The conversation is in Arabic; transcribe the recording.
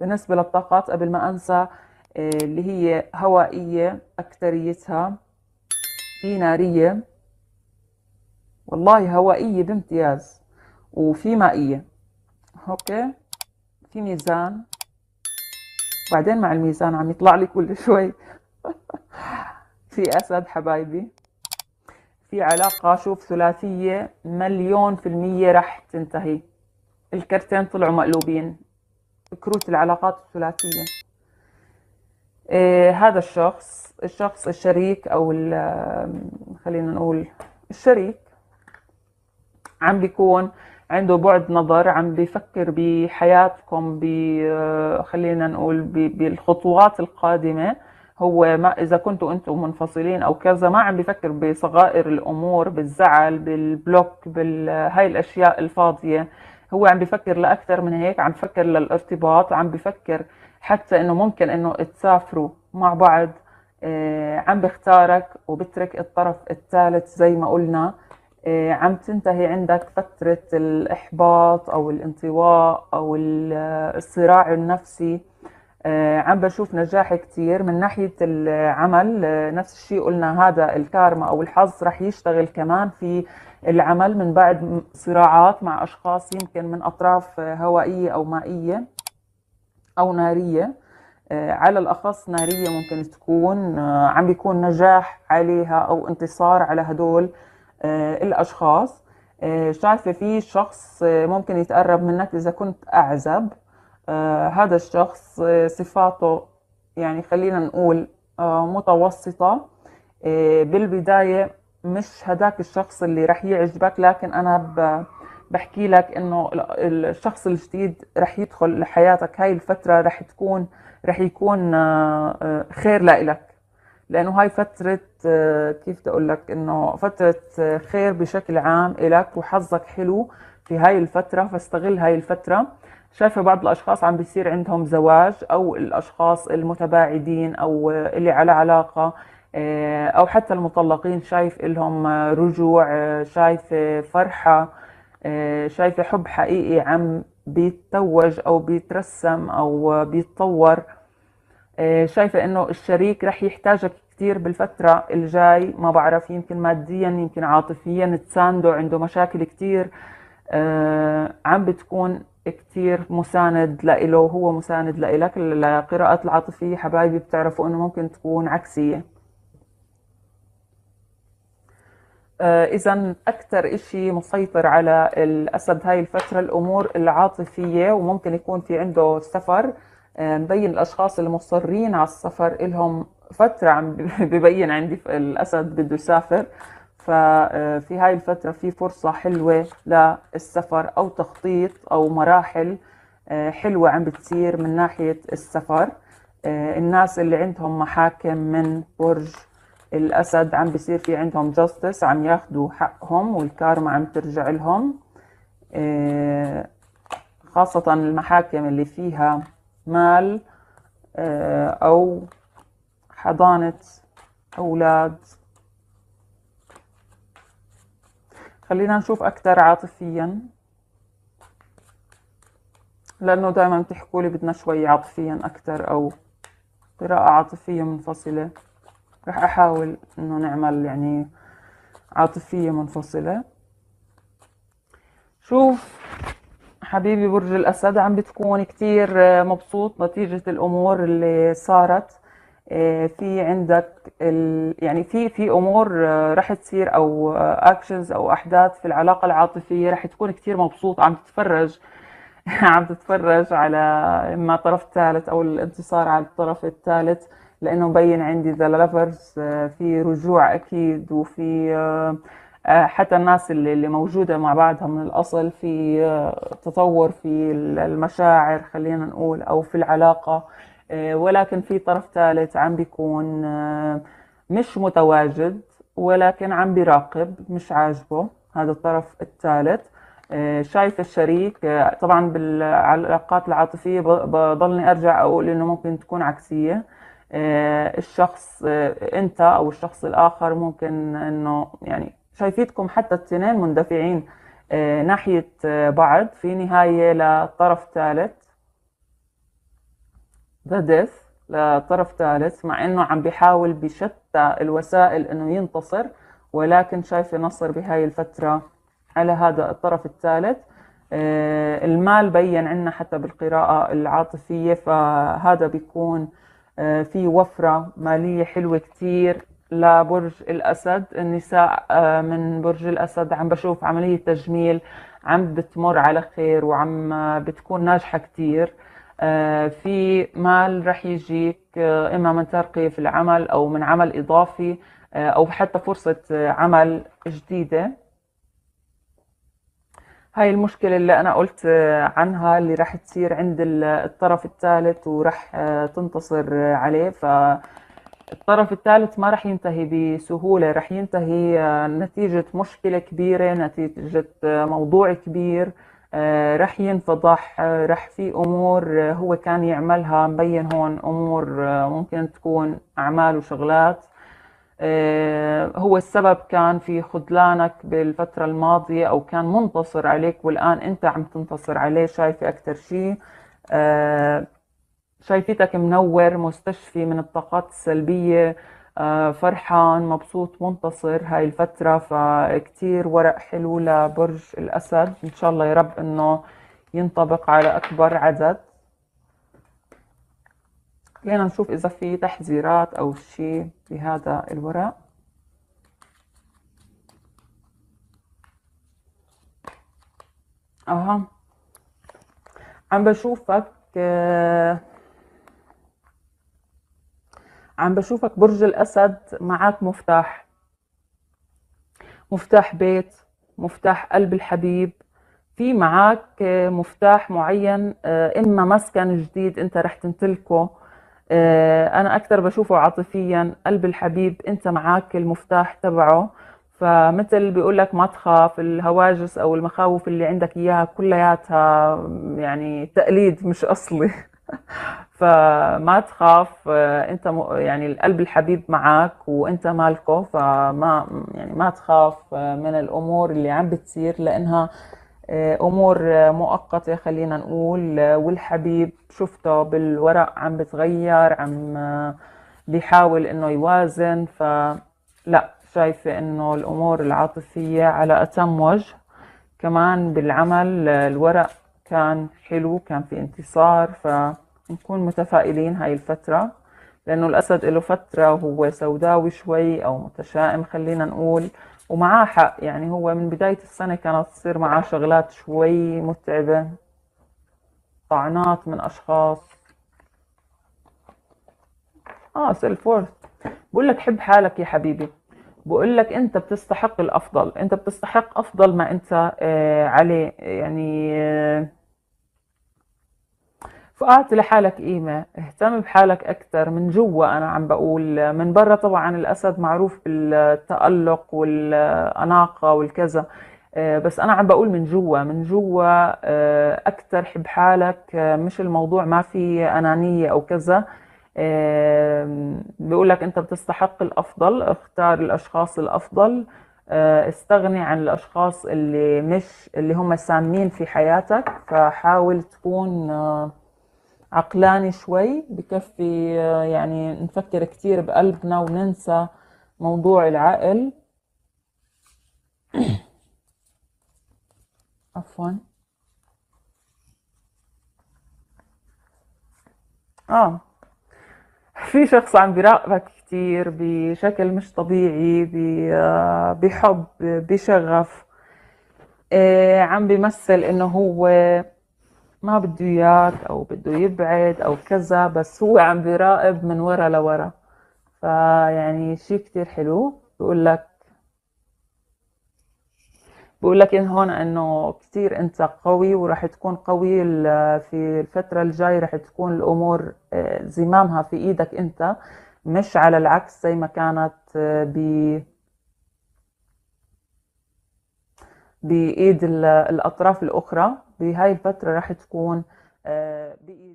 بالنسبة للطاقات قبل ما أنسى آه، اللي هي هوائية أكتريتها في نارية والله هوائية بامتياز وفي مائية أوكي في ميزان بعدين مع الميزان عم يطلع لي كل شوي في أسد حبايبي في علاقة شوف ثلاثية مليون في المية رح تنتهي الكرتين طلعوا مقلوبين كروت العلاقات الثلاثية إيه هذا الشخص الشخص الشريك أو خلينا نقول الشريك عم بيكون عنده بعد نظر عم بيفكر بحياتكم خلينا نقول بالخطوات القادمه هو ما اذا كنتوا انتم منفصلين او كذا ما عم بفكر بصغائر الامور بالزعل بالبلوك بهاي الاشياء الفاضيه هو عم بفكر لاكثر من هيك عم بفكر للارتباط عم بفكر حتى انه ممكن انه تسافروا مع بعض آه، عم بختارك وبترك الطرف الثالث زي ما قلنا آه، عم تنتهي عندك فترة الإحباط أو الانطواء أو آه، الصراع النفسي آه، عم بشوف نجاح كتير من ناحية العمل آه، نفس الشيء قلنا هذا الكارما أو الحظ رح يشتغل كمان في العمل من بعد صراعات مع أشخاص يمكن من أطراف آه، هوائية أو مائية أو نارية على الأخص نارية ممكن تكون عم بيكون نجاح عليها أو انتصار على هدول الأشخاص شايفة في شخص ممكن يتقرب منك إذا كنت أعزب آه، هذا الشخص آه، صفاته يعني خلينا نقول آه، متوسطة بالبداية مش هداك الشخص اللي رح يعجبك لكن أنا بحكي لك إنه الشخص الجديد رح يدخل لحياتك هاي الفترة رح تكون رح يكون خير لإلك لأنه هاي فترة كيف بدي أقول لك إنه فترة خير بشكل عام إلك وحظك حلو في هاي الفترة فاستغل هاي الفترة شايفة بعض الأشخاص عم بيصير عندهم زواج أو الأشخاص المتباعدين أو اللي على علاقة آه، أو حتى المطلقين شايف لهم آه، رجوع آه، شايف فرحة شايفة حب حقيقي عم بيتوج أو بيترسم أو بيتطور شايفة إنه الشريك رح يحتاجك كتير بالفترة الجاي ما بعرف يمكن ماديا يمكن عاطفيا تسانده عنده مشاكل كتير عم بتكون كتير مساند لإله وهو مساند لإلك القراءات العاطفية حبايبي بتعرفوا إنه ممكن تكون عكسية آه، إذا أكثر إشي مسيطر على الأسد هاي الفترة الأمور العاطفية وممكن يكون في عنده سفر آه، مبين الأشخاص المصرين على السفر إلهم فترة عم ببين عندي الأسد بده يسافر ففي هاي الفترة في فرصة حلوة للسفر أو تخطيط أو مراحل آه، حلوة عم بتصير من ناحية السفر آه، الناس اللي عندهم محاكم من برج الأسد عم بيصير في عندهم جاستس عم ياخدوا حقهم والكارما عم ترجع لهم آه، خاصة المحاكم اللي فيها مال أو حضانة أولاد خلينا نشوف أكتر عاطفيا لأنه دائما بتحكوا لي بدنا شوي عاطفيا أكتر أو قراءة عاطفية منفصلة رح أحاول إنه نعمل يعني عاطفية منفصلة شوف حبيبي برج الأسد عم بتكون كتير مبسوط نتيجة الأمور اللي صارت آه، في عندك ال... يعني في في امور آه، راح تصير او اكشنز آه، او احداث في العلاقه العاطفيه راح تكون كثير مبسوط عم تتفرج عم تتفرج على اما طرف ثالث او الانتصار على الطرف الثالث لانه مبين عندي ذا لافرز في رجوع اكيد وفي حتى الناس اللي موجوده مع بعضها من الاصل في تطور في المشاعر خلينا نقول او في العلاقه آه، ولكن في طرف ثالث عم بيكون آه، مش متواجد ولكن عم بيراقب مش عاجبه هذا الطرف الثالث آه، شايف الشريك طبعا بالعلاقات العاطفية بضلني أرجع أقول إنه ممكن تكون عكسية الشخص أنت أو الشخص الآخر ممكن إنه يعني شايفيتكم حتى التنين مندفعين ناحية بعض في نهاية لطرف ثالث ذا ديث لطرف ثالث مع انه عم بيحاول بشتى الوسائل انه ينتصر ولكن شايفه نصر بهاي الفتره على هذا الطرف الثالث آه، المال بين عندنا حتى بالقراءة العاطفية فهذا بيكون آه، في وفرة مالية حلوة كثير لبرج الأسد النساء آه، من برج الأسد عم بشوف عملية تجميل عم بتمر على خير وعم بتكون ناجحة كثير آه، في مال رح يجيك آه، إما من ترقية في العمل أو من عمل إضافي آه، أو حتى فرصة عمل جديدة هاي المشكلة اللي أنا قلت عنها اللي راح تصير عند الطرف الثالث وراح تنتصر عليه فالطرف الثالث ما راح ينتهي بسهولة راح ينتهي نتيجة مشكلة كبيرة نتيجة موضوع كبير آه، رح ينفضح آه، رح في امور آه، هو كان يعملها مبين هون امور ممكن تكون اعمال وشغلات هو السبب كان في خذلانك بالفترة الماضية أو كان منتصر عليك والآن أنت عم تنتصر عليه شايفة أكثر شيء شايفتك منور مستشفي من الطاقات السلبية آه، فرحان مبسوط منتصر هاي الفترة فكتير ورق حلو لبرج الأسد إن شاء الله يا رب إنه ينطبق على أكبر عدد خلينا نشوف إذا في تحذيرات أو شيء بهذا الورق أها عم بشوفك آه، عم بشوفك برج الأسد معك مفتاح مفتاح بيت مفتاح قلب الحبيب في معك آه، مفتاح معين إما آه، مسكن جديد أنت رح تمتلكه آه، أنا أكثر بشوفه عاطفيا قلب الحبيب أنت معك المفتاح تبعه فمثل بيقول لك ما تخاف الهواجس او المخاوف اللي عندك اياها كلياتها يعني تقليد مش اصلي فما تخاف آه، انت يعني القلب الحبيب معك وانت مالكه فما يعني ما تخاف آه، من الامور اللي عم بتصير لانها آه، امور مؤقته خلينا نقول والحبيب شفته بالورق عم بتغير عم بيحاول انه يوازن فلا شايفه انه الامور العاطفيه على اتم وجه كمان بالعمل الورق كان حلو كان في انتصار ف نكون متفائلين هاي الفترة لأنه الأسد له فترة وهو سوداوي شوي أو متشائم خلينا نقول ومعاه حق يعني هو من بداية السنة كانت تصير معاه شغلات شوي متعبة طعنات من أشخاص آه سيلف وورث بقول لك حب حالك يا حبيبي بقول لك انت بتستحق الافضل انت بتستحق افضل ما انت آه عليه يعني آه فأعطي لحالك قيمة اهتم بحالك أكثر من جوا أنا عم بقول من برا طبعا الأسد معروف بالتألق والأناقة والكذا آه، بس أنا عم بقول من جوا من جوا آه، أكثر حب حالك آه، مش الموضوع ما في أنانية أو كذا بيقول لك أنت بتستحق الأفضل اختار الأشخاص الأفضل استغني عن الأشخاص اللي مش اللي هم سامين في حياتك فحاول تكون عقلاني شوي بكفي آه، يعني نفكر كتير بقلبنا وننسى موضوع العقل عفوا اه في شخص عم بيراقبك كتير بشكل مش طبيعي آه، بحب بشغف آه، عم بيمثل انه هو ما بده اياك او بده يبعد او كذا بس هو عم بيراقب من ورا لورا فيعني شيء كتير حلو بقول لك بقول لك إن هون انه كتير انت قوي وراح تكون قوي في الفترة الجاي راح تكون الامور آه، زمامها في ايدك انت مش على العكس زي ما كانت آه، ب بايد الاطراف الاخرى بهاي الفترة راح تكون آه، بإيد